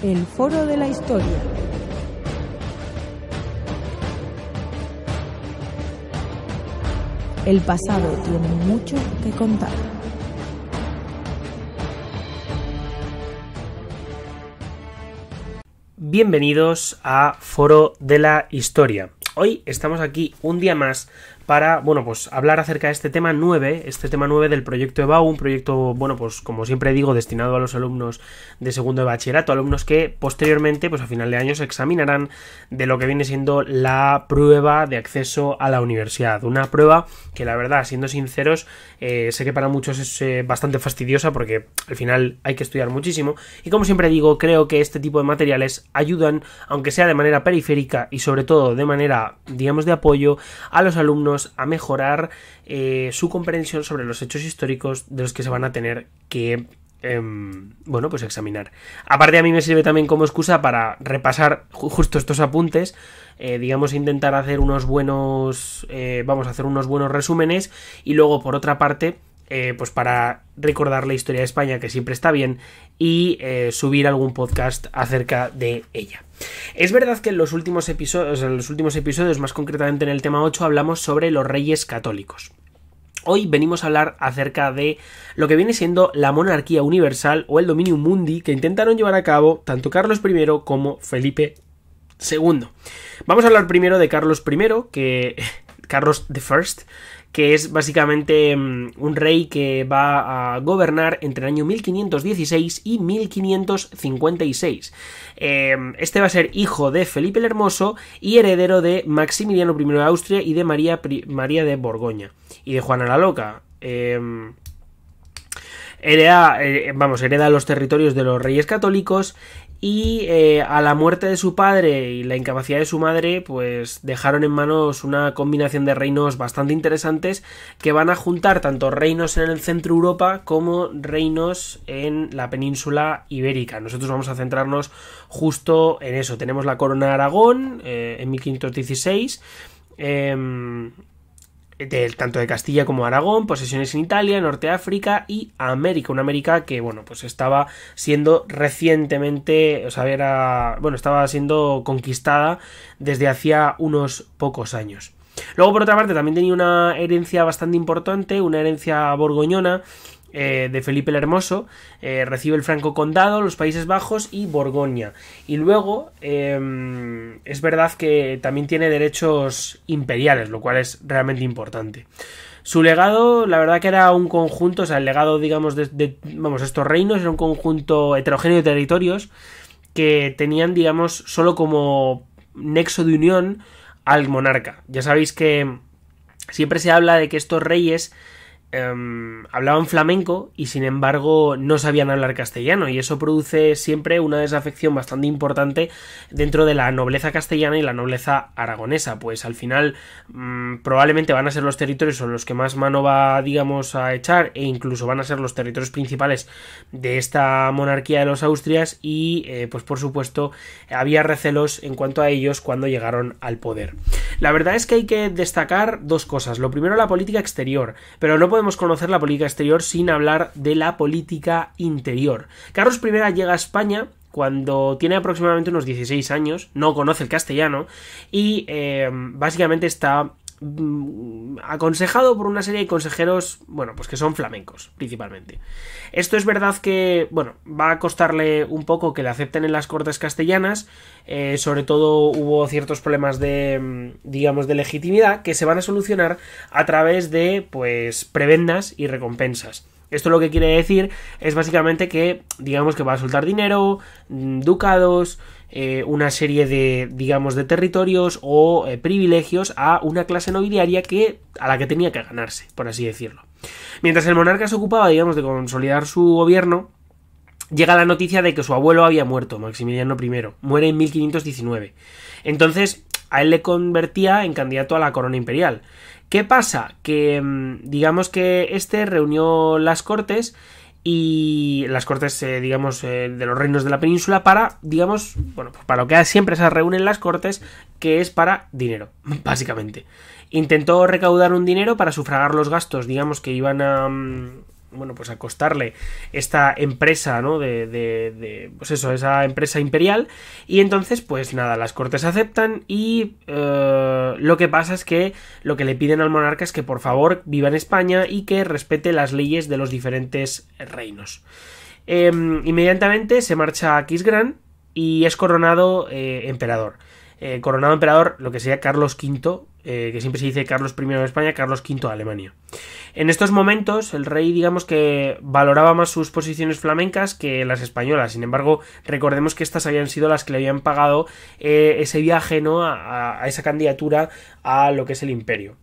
El Foro de la Historia. El pasado tiene mucho que contar. Bienvenidos a Foro de la Historia. Hoy estamos aquí un día más para, bueno, pues hablar acerca de este tema 9, este tema 9 del proyecto EBAU, un proyecto, bueno, pues como siempre digo, destinado a los alumnos de segundo de bachillerato, alumnos que posteriormente, pues a final de año se examinarán de lo que viene siendo la prueba de acceso a la universidad. Una prueba que la verdad, siendo sinceros, eh, sé que para muchos es eh, bastante fastidiosa porque al final hay que estudiar muchísimo y como siempre digo, creo que este tipo de materiales ayudan, aunque sea de manera periférica y sobre todo de manera, digamos, de apoyo a los alumnos a mejorar eh, su comprensión sobre los hechos históricos de los que se van a tener que em, bueno, pues examinar. Aparte a mí me sirve también como excusa para repasar justo estos apuntes, eh, digamos intentar hacer unos buenos, eh, vamos a hacer unos buenos resúmenes y luego por otra parte, pues para recordar la historia de España que siempre está bien y subir algún podcast acerca de ella. Es verdad que en los últimos episodios, en los últimos episodios, más concretamente en el tema 8, hablamos sobre los reyes católicos. Hoy venimos a hablar acerca de lo que viene siendo la monarquía universal o el dominio mundi que intentaron llevar a cabo tanto Carlos I como Felipe II. Vamos a hablar primero de Carlos I, que Carlos I, que es básicamente mm, un rey que va a gobernar entre el año 1516 y 1556. Em, este va a ser hijo de Felipe el Hermoso y heredero de Maximiliano I de Austria y de María, María de Borgoña y de Juana la Loca. Em, hereda, eh, vamos, hereda los territorios de los reyes católicos y eh, a la muerte de su padre y la incapacidad de su madre, pues dejaron en manos una combinación de reinos bastante interesantes que van a juntar tanto reinos en el centro Europa como reinos en la península ibérica. Nosotros vamos a centrarnos justo en eso. Tenemos la corona de Aragón eh, en 1516 tanto de Castilla como Aragón, posesiones en Italia, Norte África y América, una América que bueno, pues estaba siendo recientemente, o sea, era, bueno, estaba siendo conquistada desde hacía unos pocos años. Luego, por otra parte, también tenía una herencia bastante importante, una herencia borgoñona, eh, de Felipe el Hermoso, eh, recibe el Franco Condado, los Países Bajos y Borgoña. Y luego em, es verdad que también tiene derechos imperiales, lo cual es realmente importante. Su legado, la verdad que era un conjunto, o sea, el legado, digamos, de, de vamos, estos reinos era un conjunto heterogéneo de territorios que tenían, digamos, solo como nexo de unión al monarca. Ya sabéis que siempre se habla de que estos reyes Em, hablaban flamenco y sin embargo no sabían hablar castellano y eso produce siempre una desafección bastante importante dentro de la nobleza castellana y la nobleza aragonesa pues al final mm, probablemente van a ser los territorios en los que más mano va digamos a echar e incluso van a ser los territorios principales de esta monarquía de los Austrias y eh, pues por supuesto había recelos en cuanto a ellos cuando llegaron al poder la verdad es que hay que destacar dos cosas lo primero la política exterior pero no podemos podemos conocer la política exterior sin hablar de la política interior. Carlos I llega a España cuando tiene aproximadamente unos 16 años, no conoce el castellano y eh, básicamente está Mm, aconsejado por una serie de consejeros, bueno, pues que son flamencos, principalmente. Esto es verdad que, bueno, va a costarle un poco que le acepten en las cortes castellanas, eh, sobre todo hubo ciertos problemas de, mm, digamos, de legitimidad que se van a solucionar a través de, pues, prebendas y recompensas. Esto lo que quiere decir es básicamente que, digamos que va a soltar dinero, mm, ducados, eh, una serie de, digamos, de territorios o eh, privilegios a una clase nobiliaria que, a la que tenía que ganarse, por así decirlo. Mientras el monarca se ocupaba, digamos, de consolidar su gobierno, llega la noticia de que su abuelo había muerto, Maximiliano I, muere en 1519. Entonces, a él le convertía en candidato a la corona imperial. ¿Qué pasa? Que mm, digamos que este reunió las cortes y las cortes, eh, digamos, eh, de los reinos de la península para, digamos, bueno, pues para lo que siempre se reúnen las cortes, que es para dinero, básicamente. Intentó recaudar un dinero para sufragar los gastos, digamos, que iban a, mm, bueno, pues acostarle esta empresa, ¿no? De, pues eso, esa empresa imperial. Y entonces, pues nada, las cortes aceptan y eh, lo que pasa es que lo que le piden al monarca es que por favor viva en España y que respete las leyes de los diferentes reinos. Em, inmediatamente se marcha a Kisgrán y es coronado eh, emperador. Eh, coronado emperador, lo que sería Carlos V eh, que siempre se dice Carlos I de España, Carlos V de Alemania. En estos momentos, el rey, digamos que valoraba más sus posiciones flamencas que las españolas. Sin embargo, recordemos que estas habían sido las que le habían pagado eh, ese viaje, ¿no? A, esa candidatura a lo que es el imperio.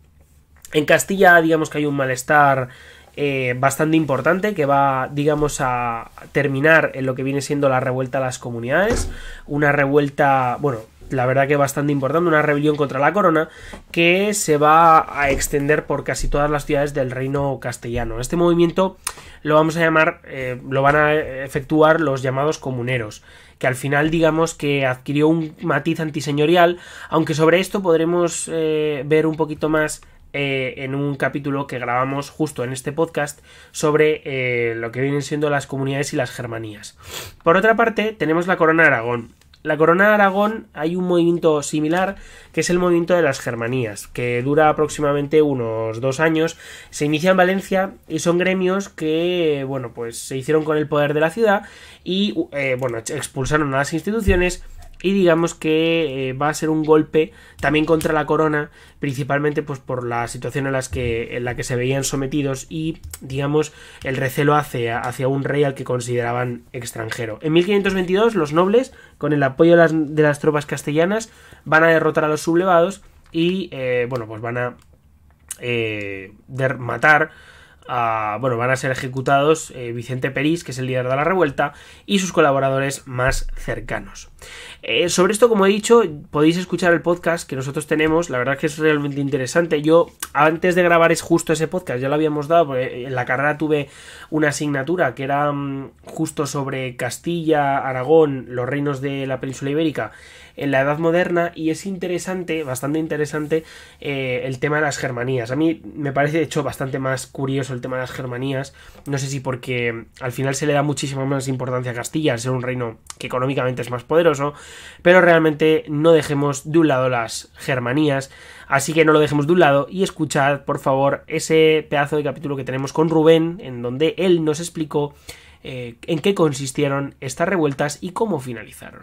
En Castilla, digamos que hay un malestar eh, bastante importante que va, digamos, a terminar en lo que viene siendo la revuelta a las comunidades. Una revuelta, bueno, la verdad que bastante importante, una rebelión contra la corona que se va a extender por casi todas las ciudades del reino castellano. Este movimiento lo vamos a llamar, eh, lo van a efectuar los llamados comuneros, que al final digamos que adquirió un matiz antiseñorial, aunque sobre esto podremos eh, ver un poquito más eh, en un capítulo que grabamos justo en este podcast sobre lo que vienen siendo las comunidades y las germanías. Por otra parte, tenemos la corona de Aragón la corona de Aragón hay un movimiento similar que es el movimiento de las Germanías, que dura aproximadamente unos dos años. Se inicia en Valencia y son gremios que, bueno, pues se hicieron con el poder de la ciudad y, eh, bueno, expulsaron a las instituciones y digamos que eh, va a ser un golpe también contra la corona, principalmente pues por la situación en, las que, en la que se veían sometidos y digamos el recelo hacia, hacia un rey al que consideraban extranjero. En 1522 los nobles, con el apoyo de las, tropas castellanas, van a derrotar a los sublevados y eh, bueno pues van a eh, matar bueno, van a ser ejecutados eh, Vicente Perís, que es el líder de la revuelta, y sus colaboradores más cercanos. Eh, sobre esto, como he dicho, podéis escuchar el podcast que nosotros tenemos, la verdad es que es realmente interesante. Yo, antes de grabar es justo ese podcast, ya lo habíamos dado, eh, en la carrera tuve una asignatura que era mm, justo sobre Castilla, Aragón, los reinos de la península ibérica, en la Edad Moderna y es interesante, bastante interesante, eh, el tema de las germanías. A mí me parece de hecho bastante más curioso el tema de las germanías. No sé si porque al final se le da muchísima más importancia a Castilla, al ser un reino que económicamente es más poderoso, pero realmente no dejemos de un lado las germanías. Así que no lo dejemos de un lado y escuchad, por favor, ese pedazo de capítulo que tenemos con Rubén, en donde él nos explicó eh, en qué consistieron estas revueltas y cómo finalizaron.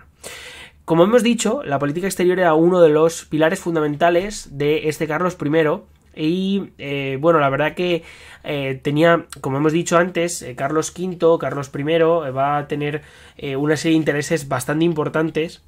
Como hemos dicho, la política exterior era uno de los pilares fundamentales de este Carlos I. Y eh, bueno, la verdad que eh, tenía, como hemos dicho antes, eh, Carlos V, Carlos I va a tener una serie de intereses bastante importantes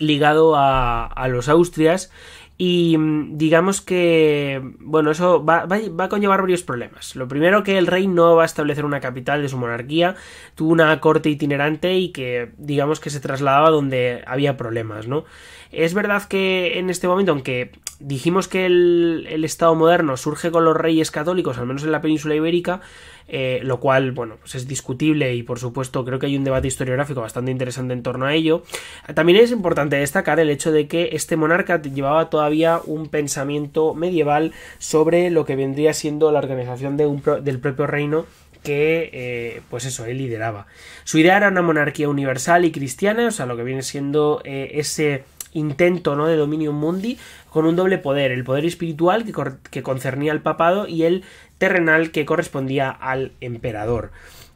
ligado a los Austrias y mm, digamos que, bueno, eso va, a conllevar varios problemas. Lo primero que el rey no va a establecer una capital de su monarquía, tuvo una corte itinerante y que, digamos que se trasladaba donde había problemas, ¿no? Es verdad que en este momento, aunque dijimos que el, Estado moderno surge con los reyes católicos, al menos en la península ibérica, eh, lo cual, bueno, pues es discutible y por supuesto creo que hay un debate historiográfico bastante interesante en torno a ello. También es importante destacar el hecho de que este monarca llevaba todavía un pensamiento medieval sobre lo que vendría siendo la organización del propio reino que, eh, pues eso, él lideraba. Su idea era una monarquía universal y cristiana, o sea, lo que viene siendo eh, ese intento ¿no? de dominio Mundi con un doble poder, el poder espiritual que, concernía al papado y el terrenal que correspondía al emperador.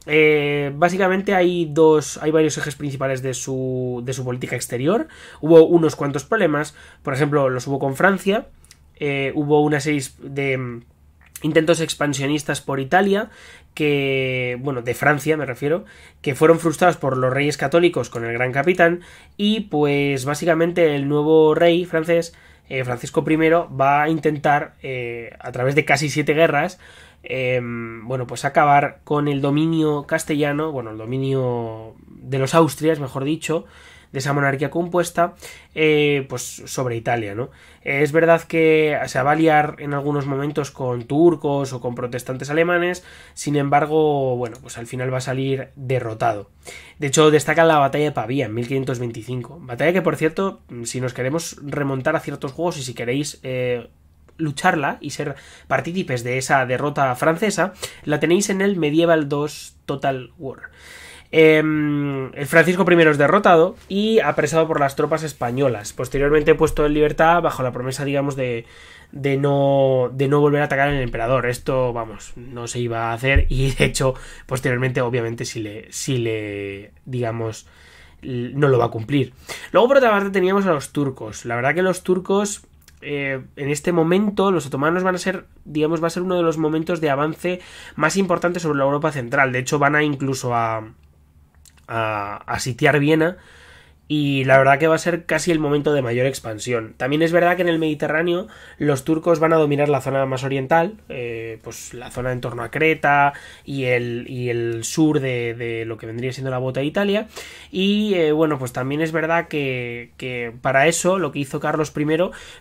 Eh, básicamente hay dos, hay varios ejes principales de su, de su política exterior. Hubo unos cuantos problemas, por ejemplo, los hubo con Francia, eh, hubo una serie de mm, intentos expansionistas por Italia que, bueno, de Francia me refiero, que fueron frustrados por los reyes católicos con el gran capitán y pues básicamente el nuevo rey francés, eh, Francisco I, va a intentar, eh, a través de casi siete guerras, em, bueno, pues acabar con el dominio castellano, bueno, el dominio de los Austrias, mejor dicho, de esa monarquía compuesta, eh, pues sobre Italia, ¿no? Es verdad que se va a liar en algunos momentos con turcos o con protestantes alemanes, sin embargo, bueno, pues al final va a salir derrotado. De hecho, destaca la batalla de Pavía en 1525, batalla que, por cierto, mm, si nos queremos remontar a ciertos juegos y si queréis... Eh, lucharla y ser partícipes de esa derrota francesa, la tenéis en el Medieval 2 Total War. Em, Francisco I es derrotado y apresado por las tropas españolas. Posteriormente puesto en libertad bajo la promesa, digamos, de, no, de no volver a atacar al emperador. Esto, vamos, no se iba a hacer y de hecho, posteriormente, obviamente, si le, si le digamos, no lo va a cumplir. Luego, por otra parte, teníamos a los turcos. La verdad que los turcos... Eh, en este momento los otomanos van a ser, digamos, va a ser uno de los momentos de avance más importantes sobre la Europa central. De hecho, van a incluso a, a, sitiar Viena y la verdad que va a ser casi el momento de mayor expansión. También es verdad que en el Mediterráneo los turcos van a dominar la zona más oriental, eh, pues la zona en torno a Creta y el, sur de, lo que vendría siendo la bota de Italia. Y eh, bueno, pues también es verdad que, que para eso lo que hizo Carlos I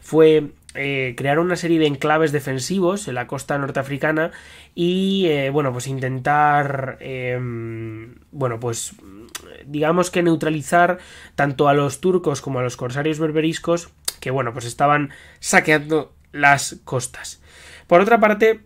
fue eh, crear una serie de enclaves defensivos en la costa norteafricana y bueno pues intentar em, bueno pues digamos que neutralizar tanto a los turcos como a los corsarios berberiscos, que bueno, pues estaban saqueando las costas. Por otra parte,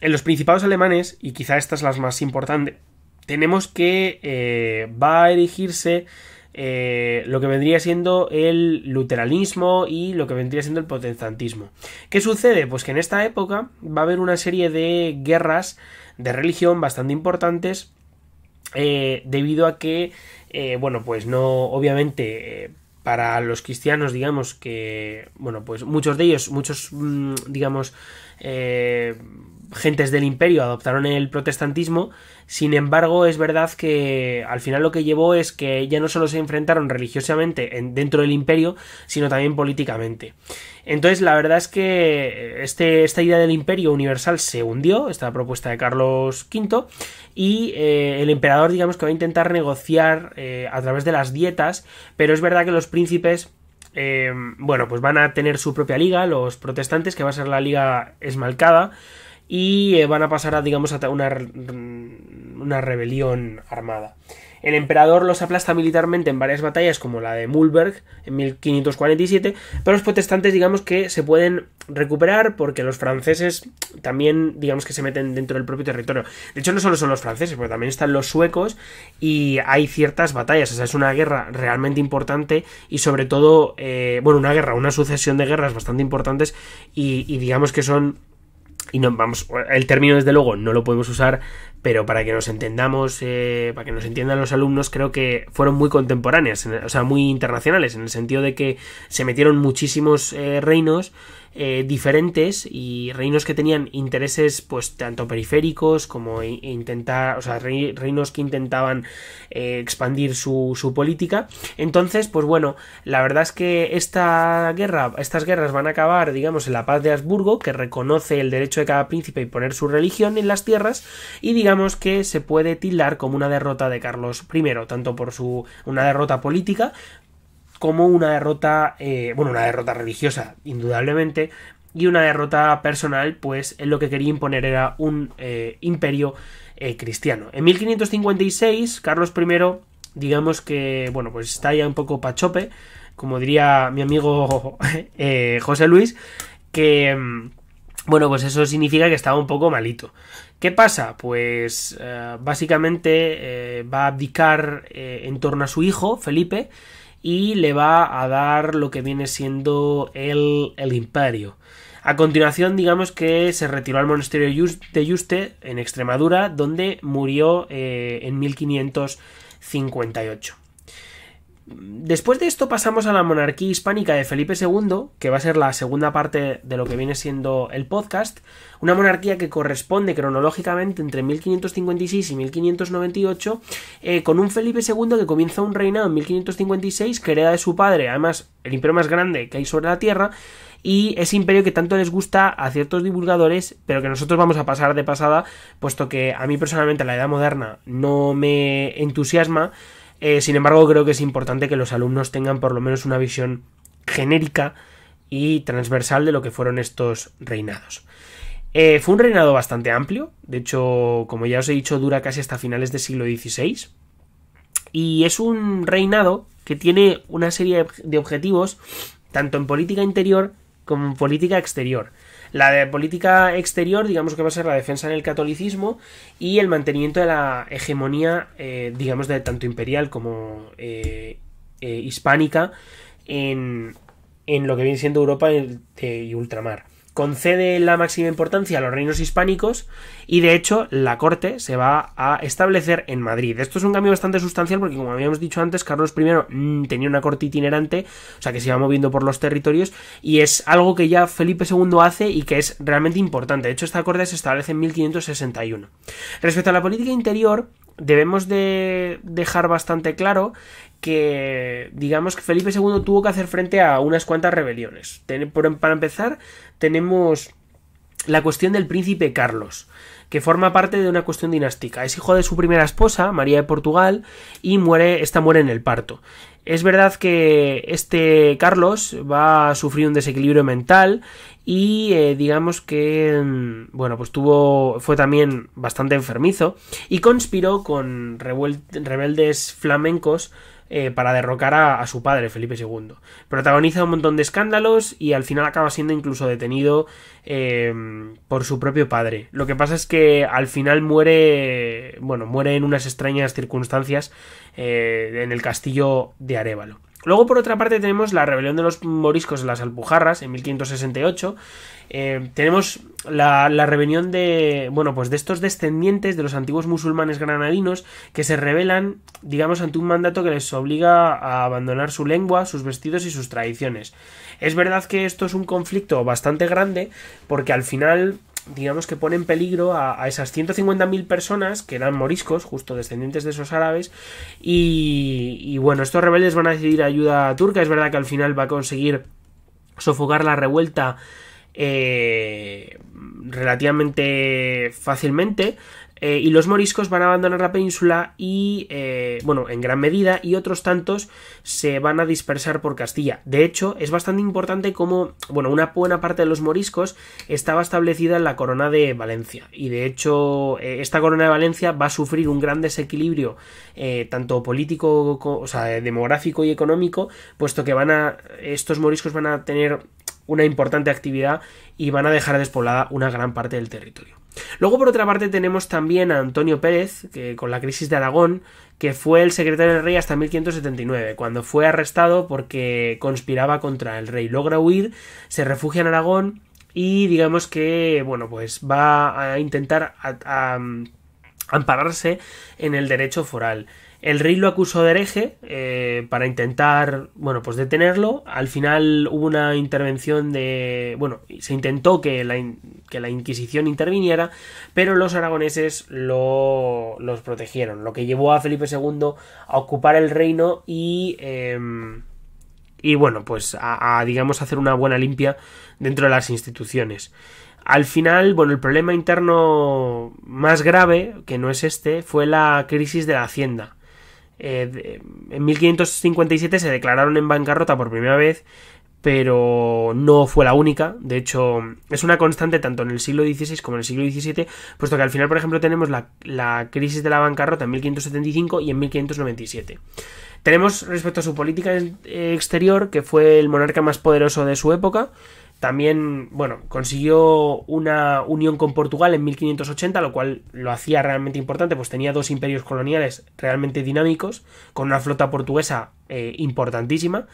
en los principados alemanes, y quizá esta es más importante, tenemos que eh, va a erigirse eh, lo que vendría siendo el luteranismo y lo que vendría siendo el potenzantismo. ¿Qué sucede? Pues que en esta época va a haber una serie de guerras de religión bastante importantes eh, debido a que, eh, bueno, pues no, obviamente, eh, para los cristianos, digamos que, bueno, pues muchos de ellos, muchos, mm, digamos, eh gentes del imperio adoptaron el protestantismo, sin embargo es verdad que al final lo que llevó es que ya no solo se enfrentaron religiosamente dentro del imperio, sino también políticamente. Entonces la verdad es que este, esta idea del imperio universal se hundió, esta propuesta de Carlos V, y eh, el emperador digamos que va a intentar negociar eh, a través de las dietas, pero es verdad que los príncipes eh, bueno, pues van a tener su propia liga, los protestantes, que va a ser la liga esmalcada, y eh, van a pasar a, digamos, a mm, una, rebelión armada. El emperador los aplasta militarmente en varias batallas, como la de Mulberg en 1547, pero los protestantes, digamos que se pueden recuperar porque los franceses también, digamos que se meten dentro del propio territorio. De hecho, no solo son los franceses, porque también están los suecos y hay ciertas batallas. O sea, es una guerra realmente importante y, sobre todo, eh, bueno, una guerra, una sucesión de guerras bastante importantes y digamos que son y no vamos, el término desde luego no lo podemos usar, pero para que nos entendamos, eh, para que nos entiendan los alumnos, creo que fueron muy contemporáneas, o sea, muy internacionales, en el sentido de que se metieron muchísimos eh, reinos eh, diferentes y reinos que tenían intereses pues tanto periféricos como intentar, o sea, reinos que intentaban eh, expandir su, política. Entonces, pues bueno, la verdad es que esta guerra, estas guerras van a acabar, digamos, en la paz de Habsburgo, que reconoce el derecho de cada príncipe y poner su religión en las tierras y digamos que se puede tildar como una derrota de Carlos I, tanto por su una derrota política como una derrota, eh, bueno, una derrota religiosa, indudablemente, y una derrota personal, pues en lo que quería imponer era un eh, imperio eh, cristiano. En 1556, Carlos I, digamos que, bueno, pues está ya un poco pachope, como diría mi amigo José Luis, que, mm, bueno, pues eso significa que estaba un poco malito. ¿Qué pasa? Pues básicamente va a abdicar en torno a su hijo, Felipe, y le va a dar lo que viene siendo el, el imperio. A continuación, digamos que se retiró al monasterio de Yuste, en Extremadura, donde murió eh, en 1558. Después de esto pasamos a la monarquía hispánica de Felipe II, que va a ser la segunda parte de lo que viene siendo el podcast, una monarquía que corresponde cronológicamente entre 1556 y 1598, eh, con un Felipe II que comienza un reinado en 1556 que hereda de su padre, además el imperio más grande que hay sobre la Tierra, y ese imperio que tanto les gusta a ciertos divulgadores, pero que nosotros vamos a pasar de pasada, puesto que a mí personalmente la edad moderna no me entusiasma, eh, sin embargo, creo que es importante que los alumnos tengan por lo menos una visión genérica y transversal de lo que fueron estos reinados. Eh, fue un reinado bastante amplio, de hecho, como ya os he dicho, dura casi hasta finales del siglo XVI, y es un reinado que tiene una serie de objetivos, tanto en política interior como en política exterior. La de política exterior, digamos que va a ser la defensa del catolicismo y el mantenimiento de la hegemonía, eh, digamos, de tanto imperial como eh, eh, hispánica en, lo que viene siendo Europa y ultramar concede la máxima importancia a los reinos hispánicos y de hecho la corte se va a establecer en Madrid. Esto es un cambio bastante sustancial porque como habíamos dicho antes, Carlos I mm, tenía una corte itinerante, o sea que se iba moviendo por los territorios y es algo que ya Felipe II hace y que es realmente importante. De hecho, esta corte se establece en 1561. Respecto a la política interior, debemos de dejar bastante claro que digamos que Felipe II tuvo que hacer frente a unas cuantas rebeliones. Em, para empezar, tenemos la cuestión del príncipe Carlos, que forma parte de una cuestión dinástica. Es hijo de su primera esposa, María de Portugal, y muere, esta muere en el parto. Es verdad que este Carlos va a sufrir un desequilibrio mental y eh, digamos que mm, bueno pues tuvo fue también bastante enfermizo y conspiró con rebeldes flamencos eh, para derrocar a, su padre, Felipe II. Protagoniza un montón de escándalos y al final acaba siendo incluso detenido eh, por su propio padre. Lo que pasa es que al final muere, bueno, muere en unas extrañas circunstancias eh, en el castillo de Arevalo. Luego, por otra parte, tenemos la rebelión de los moriscos de las Alpujarras en 1568. Eh, tenemos la, la, rebelión de, bueno, pues de estos descendientes de los antiguos musulmanes granadinos que se rebelan, digamos, ante un mandato que les obliga a abandonar su lengua, sus vestidos y sus tradiciones. Es verdad que esto es un conflicto bastante grande porque al final digamos que pone en peligro a, esas 150.000 personas que eran moriscos, justo descendientes de esos árabes, y, bueno, estos rebeldes van a decidir ayuda turca, es verdad que al final va a conseguir sofocar la revuelta eh, relativamente fácilmente. Eh, y los moriscos van a abandonar la península y, eh, bueno, en gran medida, y otros tantos se van a dispersar por Castilla. De hecho, es bastante importante como, bueno, una buena parte de los moriscos estaba establecida en la corona de Valencia. Y de hecho, eh, esta corona de Valencia va a sufrir un gran desequilibrio, tanto político, o sea, demográfico y económico, puesto que van a, estos moriscos van a tener una importante actividad y van a dejar despoblada una gran parte del territorio. Luego, por otra parte, tenemos también a Antonio Pérez, que con la crisis de Aragón, que fue el secretario del rey hasta 1579, cuando fue arrestado porque conspiraba contra el rey. Logra huir, se refugia en Aragón y digamos que, bueno, pues va a intentar mm, ampararse en el derecho foral. El rey lo acusó de hereje eh, para intentar, bueno, pues detenerlo. Al final hubo una intervención de, bueno, se intentó que la, Inquisición interviniera, pero los aragoneses lo, los protegieron, lo que llevó a Felipe II a ocupar el reino y... Em, y bueno, pues a, a, digamos hacer una buena limpia dentro de las instituciones. Al final, bueno, el problema interno más grave, que no es este, fue la crisis de la hacienda. Eh, en 1557 se declararon en bancarrota por primera vez, pero no fue la única. De hecho, es una constante tanto en el siglo XVI como en el siglo XVII, puesto que al final, por ejemplo, tenemos la, la crisis de la bancarrota en 1575 y en 1597. Tenemos respecto a su política eh, exterior, que fue el monarca más poderoso de su época, también, bueno, consiguió una unión con Portugal en 1580, lo cual lo hacía realmente importante, pues tenía dos imperios coloniales realmente dinámicos, con una flota portuguesa eh, importantísima,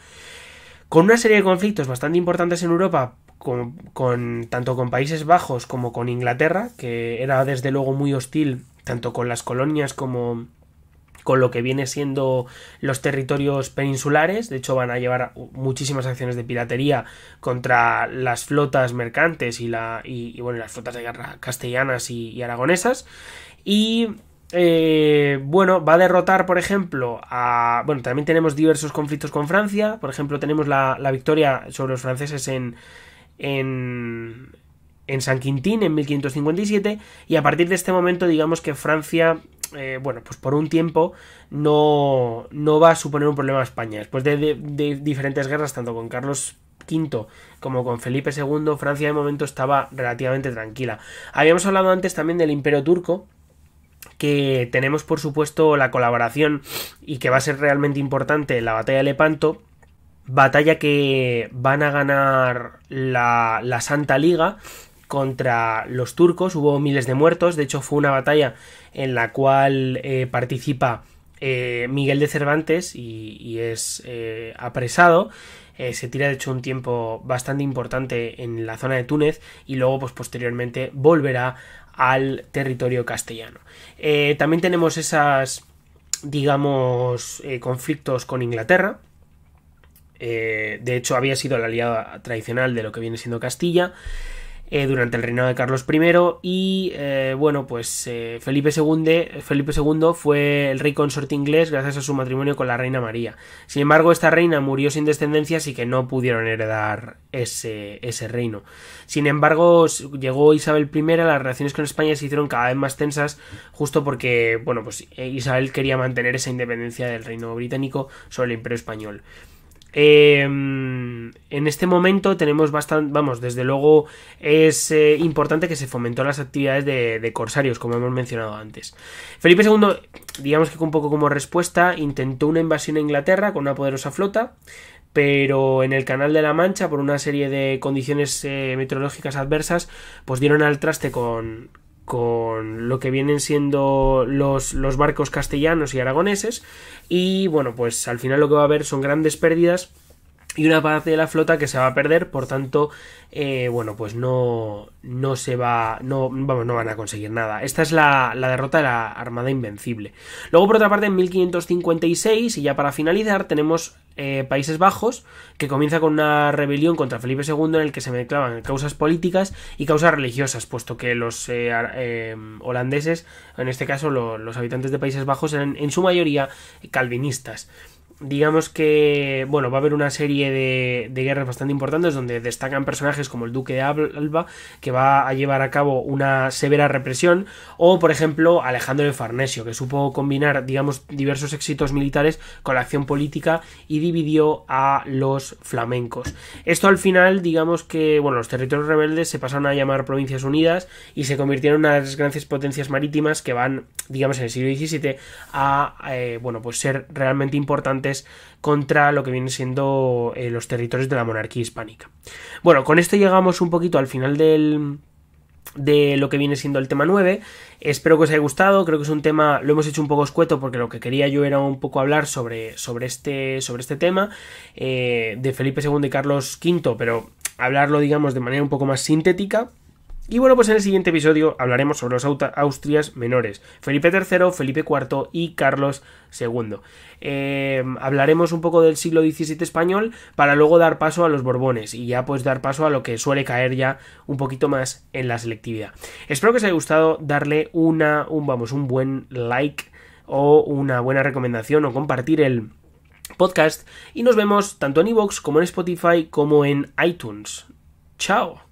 con una serie de conflictos bastante importantes en Europa, con, tanto con Países Bajos como con Inglaterra, que era desde luego muy hostil tanto con las colonias como con lo que viene siendo los territorios peninsulares. De hecho, van a llevar muchísimas acciones de piratería contra las flotas mercantes y, las flotas de guerra castellanas y, aragonesas. Y eh, bueno, va a derrotar, por ejemplo, a. Bueno, también tenemos diversos conflictos con Francia. Por ejemplo, tenemos la, victoria sobre los franceses en, en. en San Quintín en 1557. Y a partir de este momento, digamos que Francia eh, bueno, pues por un tiempo no, va a suponer un problema a España. Después de, diferentes guerras, tanto con Carlos V como con Felipe II, Francia de momento estaba relativamente tranquila. Habíamos hablado antes también del Imperio Turco, que tenemos por supuesto la colaboración y que va a ser realmente importante la batalla de Lepanto, batalla que van a ganar la, la Santa Liga contra los turcos, hubo miles de muertos, de hecho fue una batalla en la cual eh, participa eh, Miguel de Cervantes y, es eh, apresado. se tira de hecho un tiempo bastante importante en la zona de Túnez y luego pues posteriormente volverá al territorio castellano. también tenemos esas digamos conflictos con Inglaterra, de hecho, había sido la aliada tradicional de lo que viene siendo Castilla. Eh, durante el reinado de Carlos I y eh, bueno pues eh, Felipe II Felipe II fue el rey consorte inglés gracias a su matrimonio con la reina María sin embargo esta reina murió sin descendencia así que no pudieron heredar ese, ese reino sin embargo llegó Isabel I las relaciones con España se hicieron cada vez más tensas justo porque bueno pues Isabel quería mantener esa independencia del reino británico sobre el imperio español Em, en este momento tenemos bastante, vamos, desde luego es eh, importante que se fomentó las actividades de, corsarios, como hemos mencionado antes. Felipe II, digamos que un poco como respuesta, intentó una invasión a Inglaterra con una poderosa flota, pero en el Canal de la Mancha, por una serie de condiciones eh, meteorológicas adversas, pues dieron al traste con, con lo que vienen siendo los, barcos castellanos y aragoneses y bueno pues al final lo que va a haber son grandes pérdidas y una parte de la flota que se va a perder, por tanto, eh, bueno, pues no, no se va, no, vamos, no van a conseguir nada. Esta es la, derrota de la Armada Invencible. Luego, por otra parte, en 1556, y ya para finalizar, tenemos eh, Países Bajos, que comienza con una rebelión contra Felipe II en el que se mezclaban causas políticas y causas religiosas, puesto que los eh, holandeses, en este caso los habitantes de Países Bajos, eran en su mayoría calvinistas digamos que, bueno, va a haber una serie de, guerras bastante importantes donde destacan personajes como el Duque de Alba, que va a llevar a cabo una severa represión, o por ejemplo Alejandro de Farnesio, que supo combinar, digamos, diversos éxitos militares con la acción política y dividió a los flamencos. Esto al final, digamos que, bueno, los territorios rebeldes se pasaron a llamar Provincias Unidas y se convirtieron en unas grandes potencias marítimas que van, digamos, en el siglo XVII a, eh, bueno, pues ser realmente importantes contra lo que viene siendo eh, los territorios de la monarquía hispánica. Bueno, con esto llegamos un poquito al final de lo que viene siendo el tema 9. Espero que os haya gustado, creo que es un tema, lo hemos hecho un poco escueto porque lo que quería yo era un poco hablar sobre, sobre, este, sobre este tema eh, de Felipe II y Carlos V, pero hablarlo digamos de manera un poco más sintética. Y bueno, pues en el siguiente episodio hablaremos sobre los Austrias menores, Felipe III, Felipe IV y Carlos II. Em, hablaremos un poco del siglo XVII español para luego dar paso a los Borbones y ya pues dar paso a lo que suele caer ya un poquito más en la selectividad. Espero que os haya gustado darle un, vamos, un buen like o una buena recomendación o compartir el podcast y nos vemos tanto en iVoox como en Spotify como en iTunes. ¡Chao!